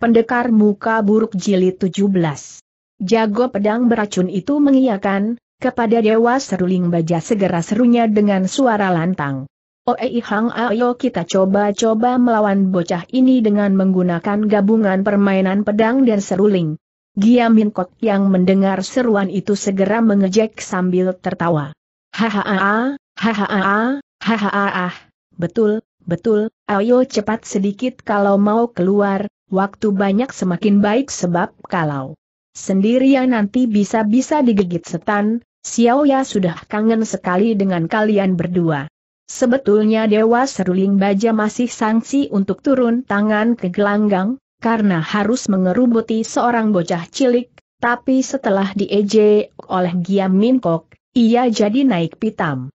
Pendekar muka buruk jilid 17. Jago pedang beracun itu mengiyakan, kepada Dewa Seruling Baja segera serunya dengan suara lantang. Oei Hang ayo kita coba-coba melawan bocah ini dengan menggunakan gabungan permainan pedang dan seruling. Giamin Kot yang mendengar seruan itu segera mengejek sambil tertawa. Hahaha, hahaha, hahaha, betul, betul, ayo cepat sedikit kalau mau keluar, waktu banyak semakin baik sebab kalau sendirian nanti bisa-bisa digigit setan, Xiaoya sudah kangen sekali dengan kalian berdua. Sebetulnya Dewa Seruling Baja masih sanksi untuk turun tangan ke gelanggang, karena harus mengerubuti seorang bocah cilik, tapi setelah diejek oleh Giam Min Kok, ia jadi naik pitam.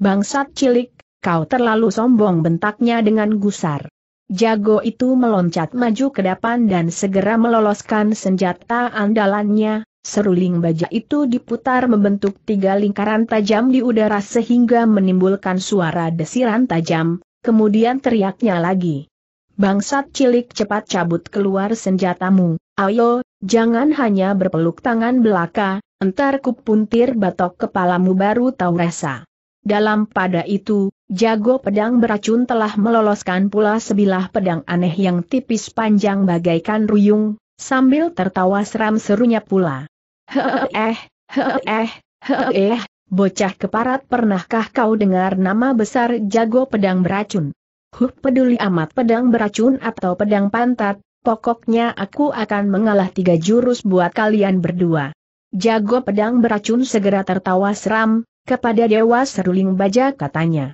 Bangsat cilik, kau terlalu sombong bentaknya dengan gusar. Jago itu meloncat maju ke depan dan segera meloloskan senjata andalannya, seruling baja itu diputar membentuk tiga lingkaran tajam di udara sehingga menimbulkan suara desiran tajam, kemudian teriaknya lagi. Bangsat cilik cepat cabut keluar senjatamu, ayo, jangan hanya berpeluk tangan belaka, entar kupuntir batok kepalamu baru tahu rasa. Dalam pada itu, Jago pedang beracun telah meloloskan pula sebilah pedang aneh yang tipis panjang bagaikan ruyung, sambil tertawa seram serunya pula. Eh, eh, eh, bocah keparat pernahkah kau dengar nama besar jago pedang beracun? Huh peduli amat pedang beracun atau pedang pantat, pokoknya aku akan mengalah tiga jurus buat kalian berdua. Jago pedang beracun segera tertawa seram, kepada Dewa Seruling Baja katanya.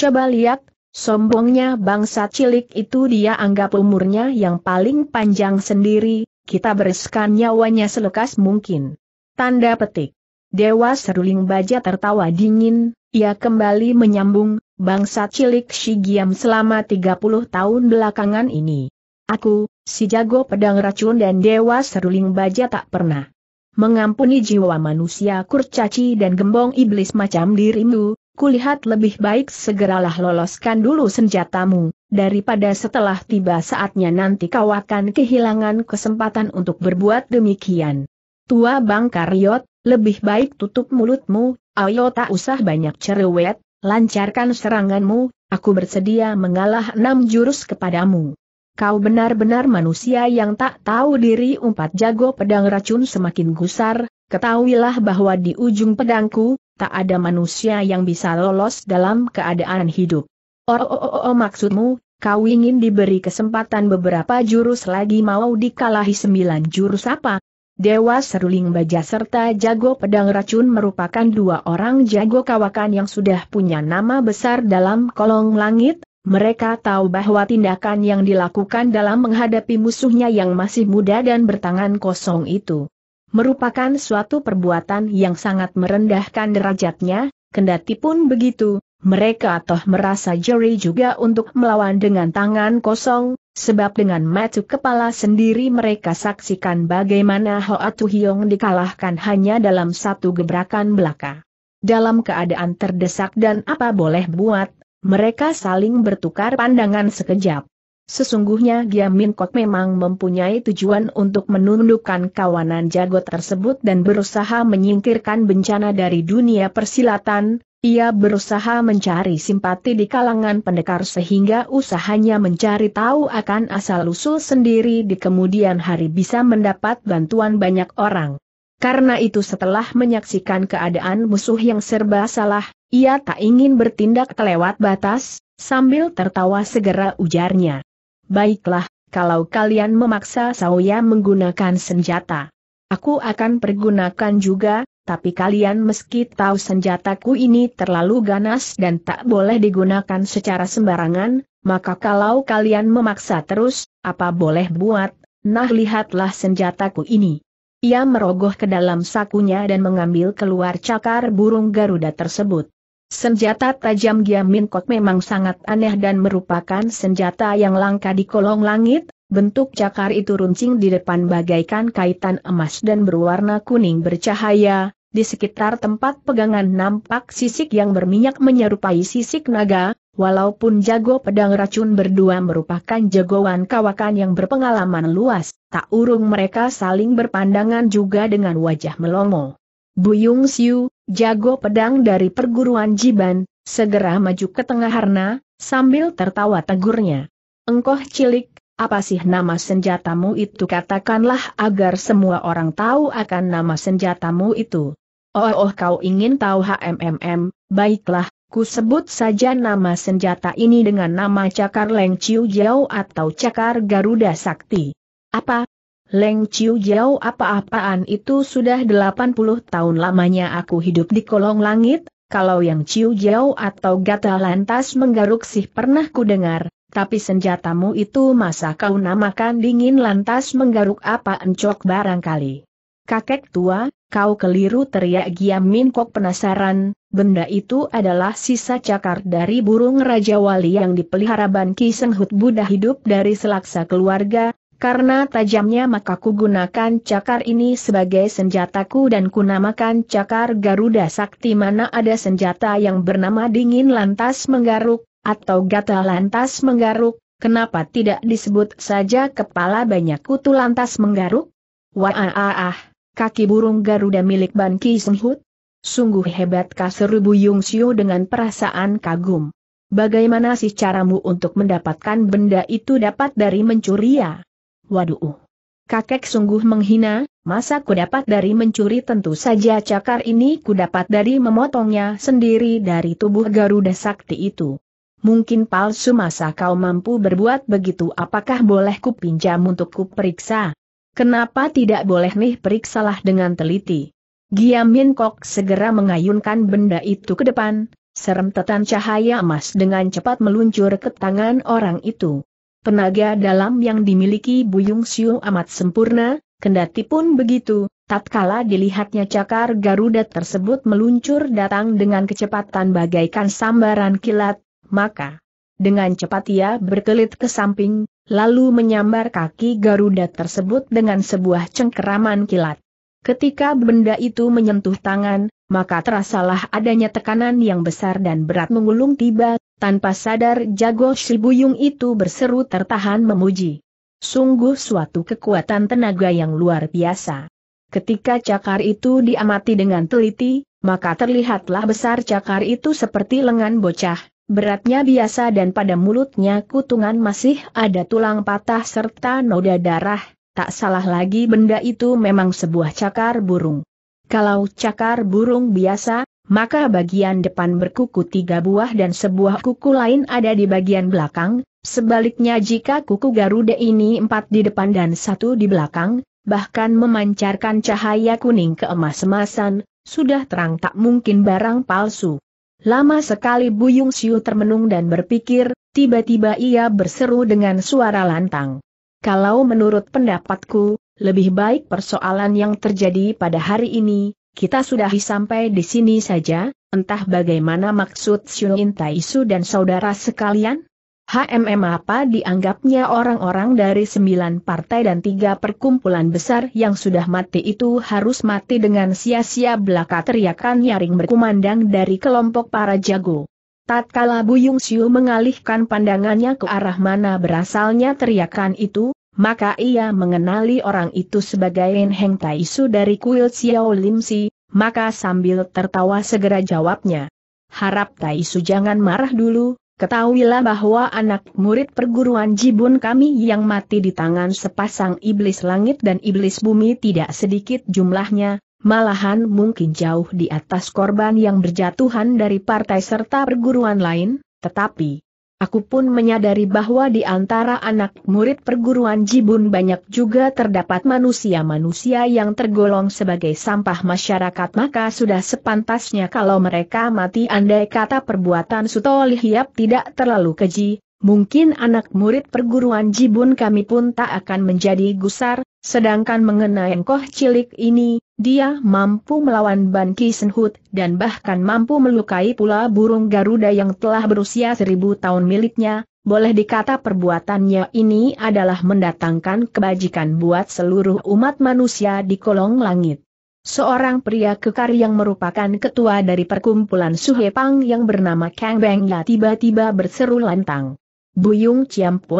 Coba lihat, sombongnya bangsa cilik itu dia anggap umurnya yang paling panjang sendiri, kita bereskan nyawanya selekas mungkin. Tanda petik. Dewa Seruling Baja tertawa dingin, ia kembali menyambung, bangsa cilik Shigiam selama 30 tahun belakangan ini. Aku, si jago pedang racun dan Dewa Seruling Baja tak pernah mengampuni jiwa manusia kurcaci dan gembong iblis macam dirimu, kulihat lebih baik segeralah loloskan dulu senjatamu, daripada setelah tiba saatnya nanti kau akan kehilangan kesempatan untuk berbuat demikian. Tua bang karyot, lebih baik tutup mulutmu, ayo tak usah banyak cerewet, lancarkan seranganmu, aku bersedia mengalah enam jurus kepadamu. Kau benar-benar manusia yang tak tahu diri Empat jago pedang racun semakin gusar, ketahuilah bahwa di ujung pedangku, tak ada manusia yang bisa lolos dalam keadaan hidup. Oh, oh, oh, oh, oh maksudmu, kau ingin diberi kesempatan beberapa jurus lagi mau dikalahi sembilan jurus apa? Dewa Seruling Baja serta Jago Pedang Racun merupakan dua orang jago kawakan yang sudah punya nama besar dalam kolong langit, mereka tahu bahwa tindakan yang dilakukan dalam menghadapi musuhnya yang masih muda dan bertangan kosong itu merupakan suatu perbuatan yang sangat merendahkan derajatnya, kendati pun begitu, mereka toh merasa jeri juga untuk melawan dengan tangan kosong, sebab dengan matu kepala sendiri mereka saksikan bagaimana Hoa Tuhiong dikalahkan hanya dalam satu gebrakan belaka. Dalam keadaan terdesak dan apa boleh buat, mereka saling bertukar pandangan sekejap. Sesungguhnya Giamin Kok memang mempunyai tujuan untuk menundukkan kawanan jago tersebut dan berusaha menyingkirkan bencana dari dunia persilatan, ia berusaha mencari simpati di kalangan pendekar sehingga usahanya mencari tahu akan asal-usul sendiri di kemudian hari bisa mendapat bantuan banyak orang. Karena itu setelah menyaksikan keadaan musuh yang serba salah, ia tak ingin bertindak kelewat batas, sambil tertawa segera ujarnya baiklah, kalau kalian memaksa saya menggunakan senjata. Aku akan pergunakan juga, tapi kalian meski tahu senjataku ini terlalu ganas dan tak boleh digunakan secara sembarangan, maka kalau kalian memaksa terus, apa boleh buat, nah lihatlah senjataku ini. Ia merogoh ke dalam sakunya dan mengambil keluar cakar burung Garuda tersebut. Senjata tajam Giamin Kok memang sangat aneh dan merupakan senjata yang langka di kolong langit, bentuk cakar itu runcing di depan bagaikan kaitan emas dan berwarna kuning bercahaya, di sekitar tempat pegangan nampak sisik yang berminyak menyerupai sisik naga, walaupun jago pedang racun berdua merupakan jagoan kawakan yang berpengalaman luas, tak urung mereka saling berpandangan juga dengan wajah melongo. Buyung Siu, jago pedang dari perguruan Jiban, segera maju ke tengah Harna, sambil tertawa tegurnya. Engkoh cilik, apa sih nama senjatamu itu katakanlah agar semua orang tahu akan nama senjatamu itu. Oh, oh kau ingin tahu HMMM, baiklah, ku sebut saja nama senjata ini dengan nama Cakar Leng Chiu Jiao atau Cakar Garuda Sakti. Apa, Leng Chiu Jiao apa-apaan itu sudah 80 tahun lamanya aku hidup di kolong langit, kalau yang Chiu Jiao atau Gata lantas menggaruk sih pernah ku dengar, tapi senjatamu itu masa kau namakan dingin lantas menggaruk apa encok barangkali. Kakek tua, kau keliru teriak Giam Min Kok penasaran, benda itu adalah sisa cakar dari burung Raja Wali yang dipelihara Ban Ki Senghut Buddha hidup dari selaksa keluarga, karena tajamnya maka ku gunakan cakar ini sebagai senjataku dan ku namakan cakar Garuda Sakti mana ada senjata yang bernama dingin lantas menggaruk, atau gatal lantas menggaruk, kenapa tidak disebut saja kepala banyak kutu lantas menggaruk? Wah ah ah, kaki burung Garuda milik Ban Ki Hut? Sungguh hebat kaseru Yung Siu dengan perasaan kagum. Bagaimana sih caramu untuk mendapatkan benda itu dapat dari mencuri ya? Waduh. Kakek sungguh menghina, masa ku dapat dari mencuri tentu saja cakar ini ku dapat dari memotongnya sendiri dari tubuh Garuda Sakti itu. Mungkin palsu masa kau mampu berbuat begitu apakah boleh ku pinjam untuk ku periksa? Kenapa tidak boleh nih periksalah dengan teliti? Giamin Kok segera mengayunkan benda itu ke depan, serem tetan cahaya emas dengan cepat meluncur ke tangan orang itu. Tenaga dalam yang dimiliki Buyung Siu amat sempurna, kendati pun begitu, tatkala dilihatnya cakar Garuda tersebut meluncur datang dengan kecepatan bagaikan sambaran kilat, maka dengan cepat ia berkelit ke samping, lalu menyambar kaki Garuda tersebut dengan sebuah cengkeraman kilat. Ketika benda itu menyentuh tangan, maka terasalah adanya tekanan yang besar dan berat mengulung tiba, tanpa sadar jago Shibuyung itu berseru tertahan memuji. Sungguh suatu kekuatan tenaga yang luar biasa. Ketika cakar itu diamati dengan teliti, maka terlihatlah besar cakar itu seperti lengan bocah, beratnya biasa dan pada mulutnya kutungan masih ada tulang patah serta noda darah, tak salah lagi benda itu memang sebuah cakar burung. Kalau cakar burung biasa, maka bagian depan berkuku tiga buah dan sebuah kuku lain ada di bagian belakang, sebaliknya jika kuku Garuda ini empat di depan dan satu di belakang, bahkan memancarkan cahaya kuning keemas-emasan, sudah terang tak mungkin barang palsu. Lama sekali Buyung Siu termenung dan berpikir, tiba-tiba ia berseru dengan suara lantang. Kalau menurut pendapatku, lebih baik persoalan yang terjadi pada hari ini, kita sudah sampai di sini saja, entah bagaimana maksud Syuin Taisu dan saudara sekalian? HMM apa dianggapnya orang-orang dari sembilan partai dan tiga perkumpulan besar yang sudah mati itu harus mati dengan sia-sia belaka teriakan nyaring berkumandang dari kelompok para jago. Tatkala Buyung Siu mengalihkan pandangannya ke arah mana berasalnya teriakan itu, maka ia mengenali orang itu sebagai Heng Taisu dari kuil Xiao Lim Si, maka sambil tertawa segera jawabnya. Harap Taisu jangan marah dulu, ketahuilah bahwa anak murid perguruan Jibun kami yang mati di tangan sepasang iblis langit dan iblis bumi tidak sedikit jumlahnya, malahan mungkin jauh di atas korban yang berjatuhan dari partai serta perguruan lain, tetapi Aku pun menyadari bahwa di antara anak murid perguruan Jibun banyak juga terdapat manusia-manusia yang tergolong sebagai sampah masyarakat maka sudah sepantasnya kalau mereka mati andai kata perbuatan Suto Lihiap tidak terlalu keji, mungkin anak murid perguruan Jibun kami pun tak akan menjadi gusar, Sedangkan mengenai Koh cilik ini, dia mampu melawan Ban Ki Senhut dan bahkan mampu melukai pula burung Garuda yang telah berusia seribu tahun miliknya, boleh dikata perbuatannya ini adalah mendatangkan kebajikan buat seluruh umat manusia di kolong langit. Seorang pria kekar yang merupakan ketua dari perkumpulan Suhepang yang bernama Kang Beng Ya tiba-tiba berseru lantang. Buyung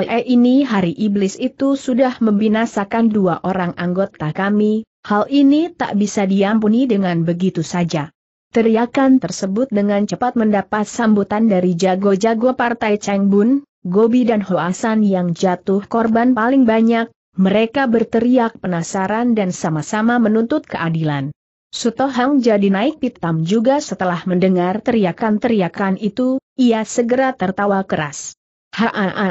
eh ini hari iblis itu sudah membinasakan dua orang anggota kami, hal ini tak bisa diampuni dengan begitu saja. Teriakan tersebut dengan cepat mendapat sambutan dari jago-jago partai Bun, Gobi dan Hoasan yang jatuh korban paling banyak, mereka berteriak penasaran dan sama-sama menuntut keadilan. Sutohang jadi naik pitam juga setelah mendengar teriakan-teriakan itu, ia segera tertawa keras ha ha ha ha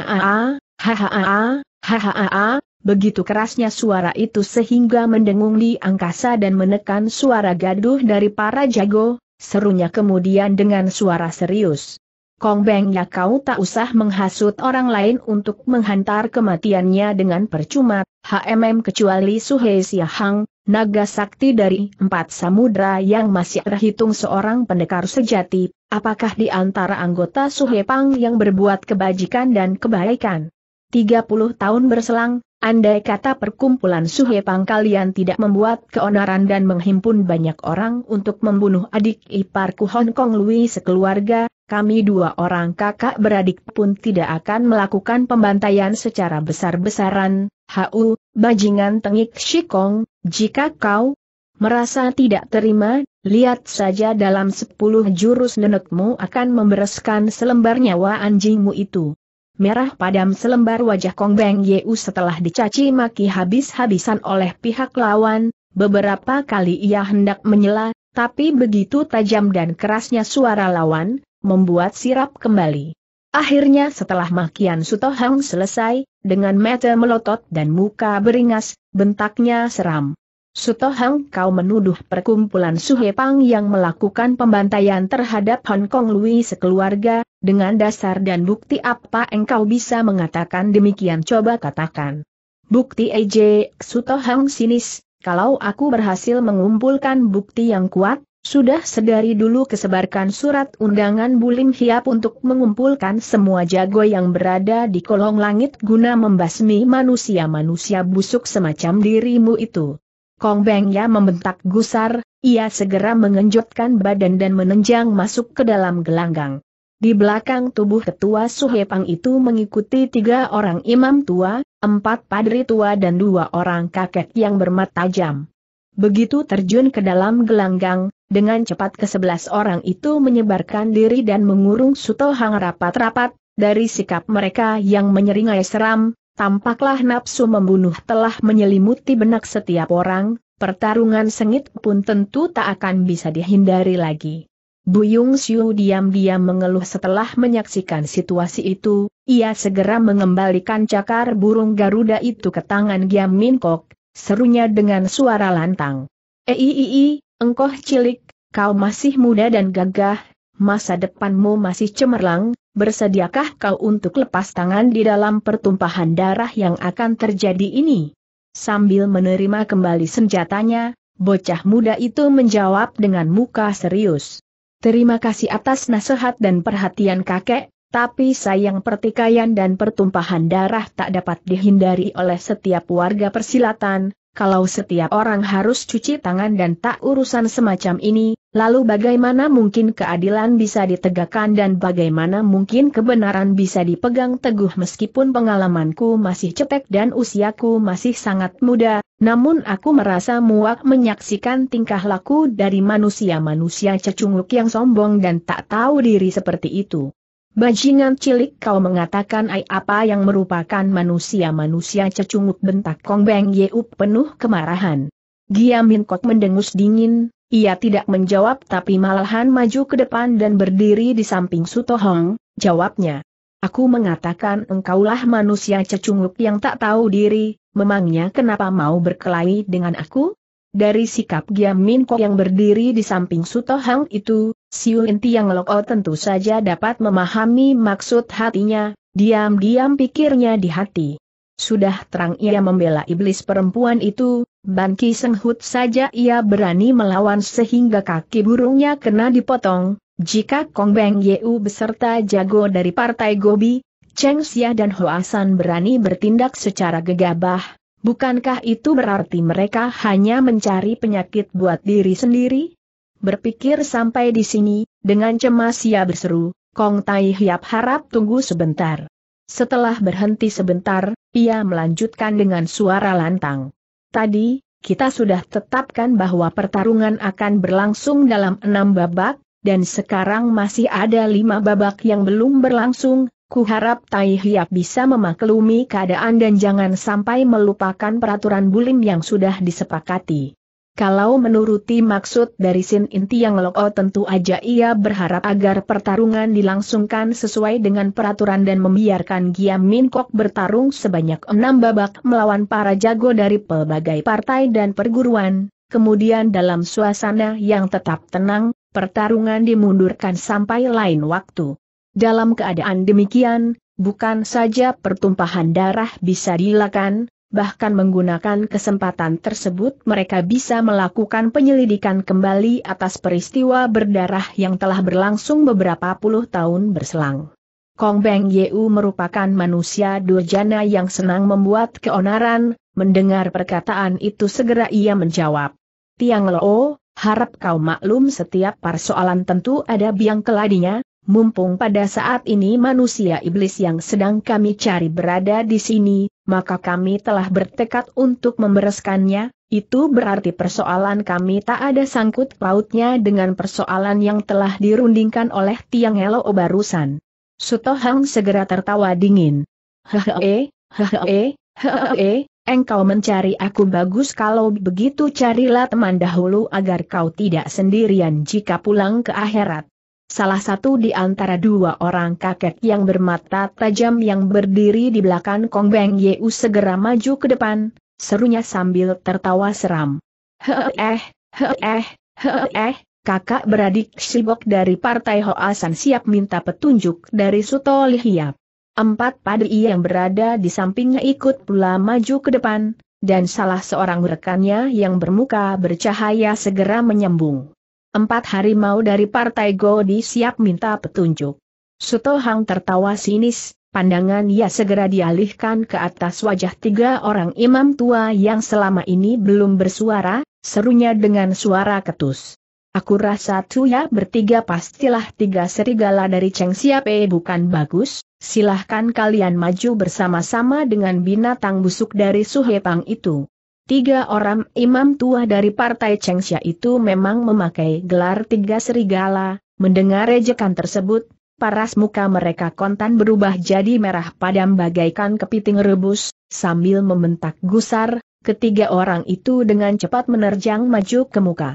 ha ha ha ha begitu kerasnya suara itu sehingga mendengung di angkasa dan menekan suara gaduh dari para jago, serunya kemudian dengan suara serius. Kong Beng ya kau tak usah menghasut orang lain untuk menghantar kematiannya dengan percuma, HMM kecuali Suhe Siahang, naga sakti dari empat samudra yang masih terhitung seorang pendekar sejati, apakah di antara anggota Suhepang yang berbuat kebajikan dan kebaikan? 30 tahun berselang, andai kata perkumpulan Suhepang kalian tidak membuat keonaran dan menghimpun banyak orang untuk membunuh adik iparku Hong Kong Lui sekeluarga, kami dua orang kakak beradik pun tidak akan melakukan pembantaian secara besar-besaran, Hau, bajingan tengik Shikong, jika kau merasa tidak terima, lihat saja dalam sepuluh jurus nenekmu akan membereskan selembar nyawa anjingmu itu. Merah padam selembar wajah Kong Beng Yeu setelah dicaci maki habis-habisan oleh pihak lawan, beberapa kali ia hendak menyela, tapi begitu tajam dan kerasnya suara lawan, membuat sirap kembali. Akhirnya setelah makian Sutohang selesai, dengan mata melotot dan muka beringas, bentaknya seram. Sutohang kau menuduh perkumpulan Suhepang yang melakukan pembantaian terhadap Hong Kong Lui sekeluarga, dengan dasar dan bukti apa engkau bisa mengatakan demikian coba katakan. Bukti EJ, Sutohang sinis, kalau aku berhasil mengumpulkan bukti yang kuat, sudah sedari dulu kesebarkan surat undangan Bulim Hiap untuk mengumpulkan semua jago yang berada di kolong langit guna membasmi manusia-manusia busuk semacam dirimu itu. Kong Bengya membentak gusar, ia segera mengenjotkan badan dan menenjang masuk ke dalam gelanggang. Di belakang tubuh ketua Suhepang itu mengikuti tiga orang imam tua, empat padri tua dan dua orang kakek yang bermata tajam. Begitu terjun ke dalam gelanggang, dengan cepat ke sebelas orang itu menyebarkan diri dan mengurung Suto Hang rapat-rapat, dari sikap mereka yang menyeringai seram, tampaklah nafsu membunuh telah menyelimuti benak setiap orang, pertarungan sengit pun tentu tak akan bisa dihindari lagi. Buyung Siu diam-diam mengeluh setelah menyaksikan situasi itu, ia segera mengembalikan cakar burung Garuda itu ke tangan Giam Min serunya dengan suara lantang. Eiii, eh, Engkau cilik, kau masih muda dan gagah, masa depanmu masih cemerlang, bersediakah kau untuk lepas tangan di dalam pertumpahan darah yang akan terjadi ini? Sambil menerima kembali senjatanya, bocah muda itu menjawab dengan muka serius. Terima kasih atas nasihat dan perhatian kakek, tapi sayang pertikaian dan pertumpahan darah tak dapat dihindari oleh setiap warga persilatan, kalau setiap orang harus cuci tangan dan tak urusan semacam ini, lalu bagaimana mungkin keadilan bisa ditegakkan dan bagaimana mungkin kebenaran bisa dipegang teguh meskipun pengalamanku masih cetek dan usiaku masih sangat muda, namun aku merasa muak menyaksikan tingkah laku dari manusia-manusia cecunguk yang sombong dan tak tahu diri seperti itu. Bajingan cilik kau mengatakan ai apa yang merupakan manusia-manusia cecungut bentak Kong Beng Yeup penuh kemarahan. Giamin Bin Kok mendengus dingin, ia tidak menjawab tapi malahan maju ke depan dan berdiri di samping Sutohong, jawabnya. Aku mengatakan engkaulah manusia cecunguk yang tak tahu diri, memangnya kenapa mau berkelahi dengan aku? Dari sikap Giam Min Kok yang berdiri di samping Suto Hang itu, Siu Inti yang loko tentu saja dapat memahami maksud hatinya, diam-diam pikirnya di hati. Sudah terang ia membela iblis perempuan itu, Ban Ki Senghut saja ia berani melawan sehingga kaki burungnya kena dipotong, jika Kong Beng Yeu beserta jago dari partai Gobi, Cheng Xia dan Hoasan berani bertindak secara gegabah, Bukankah itu berarti mereka hanya mencari penyakit buat diri sendiri? Berpikir sampai di sini, dengan cemas ia berseru, Kong Tai Hiap harap tunggu sebentar. Setelah berhenti sebentar, ia melanjutkan dengan suara lantang. Tadi, kita sudah tetapkan bahwa pertarungan akan berlangsung dalam enam babak, dan sekarang masih ada lima babak yang belum berlangsung, Kuharap Tai Hiap bisa memaklumi keadaan dan jangan sampai melupakan peraturan bulim yang sudah disepakati. Kalau menuruti maksud dari Sin Inti yang loko tentu aja ia berharap agar pertarungan dilangsungkan sesuai dengan peraturan dan membiarkan Giam Min Kok bertarung sebanyak enam babak melawan para jago dari pelbagai partai dan perguruan. Kemudian dalam suasana yang tetap tenang, pertarungan dimundurkan sampai lain waktu. Dalam keadaan demikian, bukan saja pertumpahan darah bisa dilakukan, bahkan menggunakan kesempatan tersebut mereka bisa melakukan penyelidikan kembali atas peristiwa berdarah yang telah berlangsung beberapa puluh tahun berselang. Kong Beng Yeu merupakan manusia durjana yang senang membuat keonaran, mendengar perkataan itu segera ia menjawab. Tiang Lo, harap kau maklum setiap persoalan tentu ada biang keladinya, mumpung pada saat ini manusia iblis yang sedang kami cari berada di sini, maka kami telah bertekad untuk membereskannya, itu berarti persoalan kami tak ada sangkut pautnya dengan persoalan yang telah dirundingkan oleh Tiang Helo barusan. Sutohang segera tertawa dingin. Hehehe, hehehe, hehehe, eh, eh, engkau mencari aku bagus kalau begitu carilah teman dahulu agar kau tidak sendirian jika pulang ke akhirat. Salah satu di antara dua orang kakek yang bermata tajam yang berdiri di belakang Kong Beng Yeu segera maju ke depan, serunya sambil tertawa seram. Heeh, heeh, heeh, kakak beradik Sibok dari Partai Hoasan siap minta petunjuk dari Suto Lihiap. Empat padi yang berada di sampingnya ikut pula maju ke depan, dan salah seorang rekannya yang bermuka bercahaya segera menyambung. Empat hari mau dari partai Go di siap minta petunjuk. Suto Hang tertawa sinis, pandangan ia segera dialihkan ke atas wajah tiga orang imam tua yang selama ini belum bersuara, serunya dengan suara ketus. Aku rasa Tuya bertiga pastilah tiga serigala dari Cheng eh bukan bagus, silahkan kalian maju bersama-sama dengan binatang busuk dari Suhepang itu. Tiga orang imam tua dari partai Chengxia itu memang memakai gelar tiga serigala, mendengar rejekan tersebut, paras muka mereka kontan berubah jadi merah padam bagaikan kepiting rebus, sambil membentak gusar, ketiga orang itu dengan cepat menerjang maju ke muka.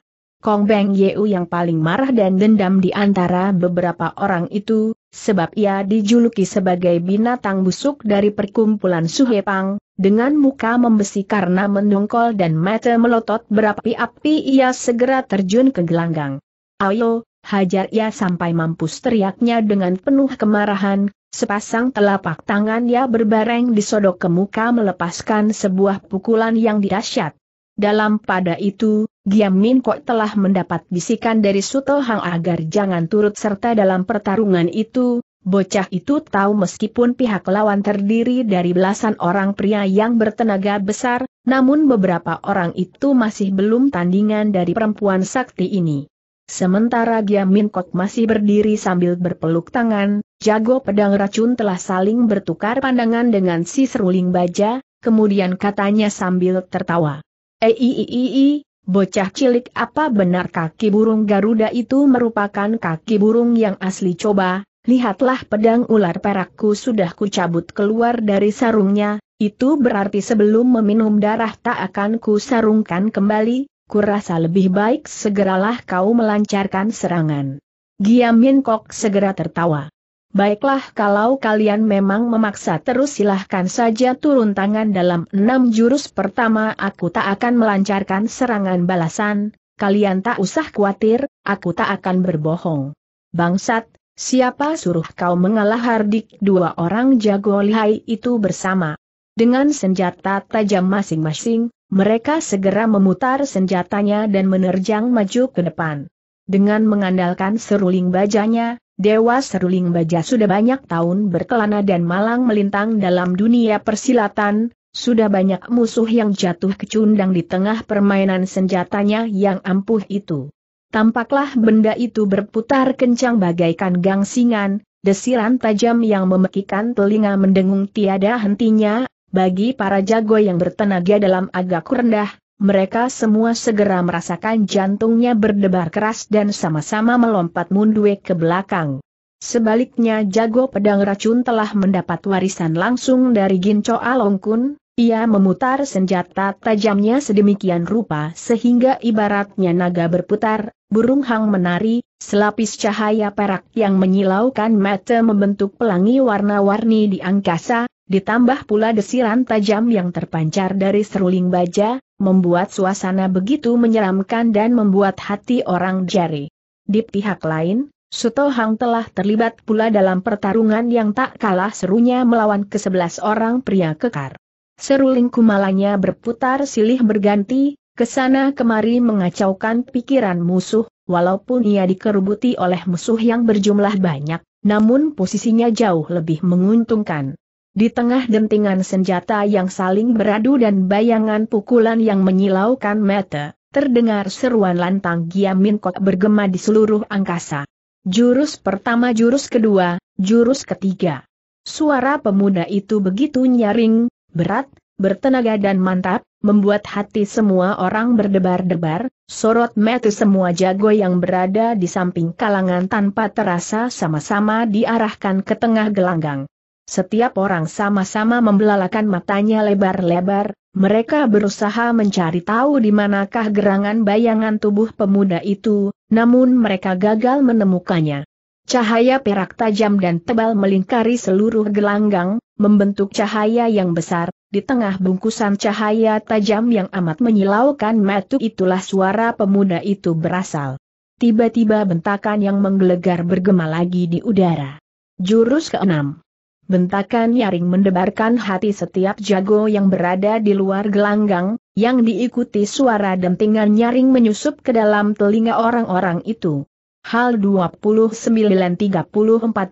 Kong Beng Yeu yang paling marah dan dendam di antara beberapa orang itu, sebab ia dijuluki sebagai binatang busuk dari perkumpulan Suhepang, dengan muka membesi karena mendongkol dan mata melotot berapi-api ia segera terjun ke gelanggang. Ayo, hajar ia sampai mampus teriaknya dengan penuh kemarahan, sepasang telapak tangan ia berbareng disodok ke muka melepaskan sebuah pukulan yang dahsyat. Dalam pada itu, Giam Min Kok telah mendapat bisikan dari Suto Hang agar jangan turut serta dalam pertarungan itu, bocah itu tahu meskipun pihak lawan terdiri dari belasan orang pria yang bertenaga besar, namun beberapa orang itu masih belum tandingan dari perempuan sakti ini. Sementara Giam Min Kok masih berdiri sambil berpeluk tangan, jago pedang racun telah saling bertukar pandangan dengan si seruling baja, kemudian katanya sambil tertawa. Ei, eh, Eiiii, bocah cilik apa benar kaki burung Garuda itu merupakan kaki burung yang asli coba, lihatlah pedang ular perakku sudah kucabut keluar dari sarungnya, itu berarti sebelum meminum darah tak akan kusarungkan kembali, kurasa lebih baik segeralah kau melancarkan serangan. Giam Kok segera tertawa. Baiklah kalau kalian memang memaksa terus silahkan saja turun tangan dalam enam jurus pertama aku tak akan melancarkan serangan balasan, kalian tak usah khawatir, aku tak akan berbohong. Bangsat, siapa suruh kau mengalah hardik dua orang jago lihai itu bersama. Dengan senjata tajam masing-masing, mereka segera memutar senjatanya dan menerjang maju ke depan. Dengan mengandalkan seruling bajanya, Dewa Seruling Baja sudah banyak tahun berkelana dan malang melintang dalam dunia persilatan, sudah banyak musuh yang jatuh kecundang di tengah permainan senjatanya yang ampuh itu. Tampaklah benda itu berputar kencang bagaikan gangsingan, desiran tajam yang memekikan telinga mendengung tiada hentinya, bagi para jago yang bertenaga dalam agak rendah, mereka semua segera merasakan jantungnya berdebar keras dan sama-sama melompat mundur ke belakang. Sebaliknya jago pedang racun telah mendapat warisan langsung dari Ginco Alongkun, ia memutar senjata tajamnya sedemikian rupa sehingga ibaratnya naga berputar, burung hang menari, selapis cahaya perak yang menyilaukan mata membentuk pelangi warna-warni di angkasa, ditambah pula desiran tajam yang terpancar dari seruling baja, membuat suasana begitu menyeramkan dan membuat hati orang jari. Di pihak lain, Suto Hang telah terlibat pula dalam pertarungan yang tak kalah serunya melawan ke-11 orang pria kekar. Seruling kumalanya berputar silih berganti, kesana kemari mengacaukan pikiran musuh, walaupun ia dikerubuti oleh musuh yang berjumlah banyak, namun posisinya jauh lebih menguntungkan. Di tengah dentingan senjata yang saling beradu dan bayangan pukulan yang menyilaukan mata, terdengar seruan lantang Giamin Kok bergema di seluruh angkasa. Jurus pertama jurus kedua, jurus ketiga. Suara pemuda itu begitu nyaring, berat, bertenaga dan mantap, membuat hati semua orang berdebar-debar, sorot mata semua jago yang berada di samping kalangan tanpa terasa sama-sama diarahkan ke tengah gelanggang. Setiap orang sama-sama membelalakan matanya lebar-lebar, mereka berusaha mencari tahu di manakah gerangan bayangan tubuh pemuda itu, namun mereka gagal menemukannya. Cahaya perak tajam dan tebal melingkari seluruh gelanggang, membentuk cahaya yang besar, di tengah bungkusan cahaya tajam yang amat menyilaukan matuk itulah suara pemuda itu berasal. Tiba-tiba bentakan yang menggelegar bergema lagi di udara. Jurus keenam. Bentakan nyaring mendebarkan hati setiap jago yang berada di luar gelanggang, yang diikuti suara dentingan nyaring menyusup ke dalam telinga orang-orang itu. Hal 29-34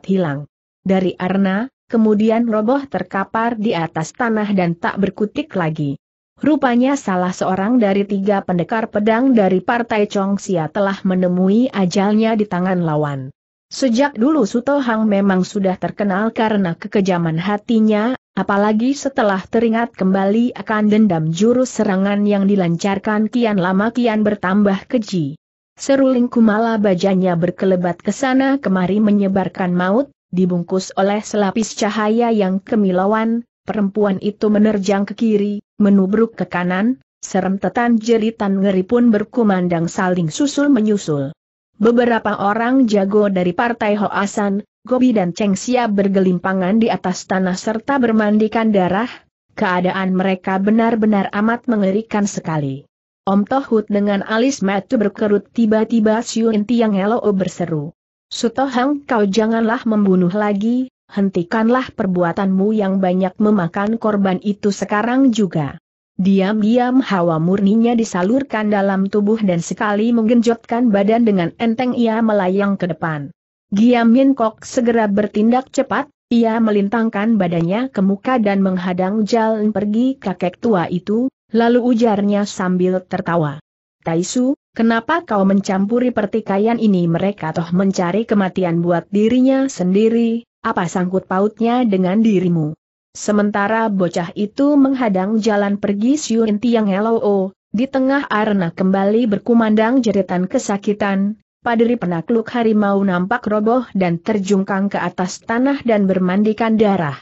hilang. Dari Arna, kemudian roboh terkapar di atas tanah dan tak berkutik lagi. Rupanya salah seorang dari tiga pendekar pedang dari Partai Chongxia telah menemui ajalnya di tangan lawan. Sejak dulu Suto Hang memang sudah terkenal karena kekejaman hatinya, apalagi setelah teringat kembali akan dendam jurus serangan yang dilancarkan kian lama kian bertambah keji. Seruling kumala bajanya berkelebat ke sana kemari menyebarkan maut, dibungkus oleh selapis cahaya yang kemilauan, perempuan itu menerjang ke kiri, menubruk ke kanan, serentetan jeritan ngeri pun berkumandang saling susul-menyusul. Beberapa orang jago dari partai Hoasan, Gobi dan Cheng Xia bergelimpangan di atas tanah serta bermandikan darah, keadaan mereka benar-benar amat mengerikan sekali. Om Tohut dengan alis matu berkerut tiba-tiba Siun Tiang Helo berseru. Sutohang kau janganlah membunuh lagi, hentikanlah perbuatanmu yang banyak memakan korban itu sekarang juga. Diam-diam hawa murninya disalurkan dalam tubuh dan sekali menggenjotkan badan dengan enteng ia melayang ke depan. Giam Min Kok segera bertindak cepat, ia melintangkan badannya ke muka dan menghadang jalan pergi kakek tua itu, lalu ujarnya sambil tertawa. Taisu, kenapa kau mencampuri pertikaian ini mereka toh mencari kematian buat dirinya sendiri, apa sangkut pautnya dengan dirimu? Sementara bocah itu menghadang jalan pergi Siun Tiang Loo, di tengah arena kembali berkumandang jeritan kesakitan, Padri penakluk harimau nampak roboh dan terjungkang ke atas tanah dan bermandikan darah.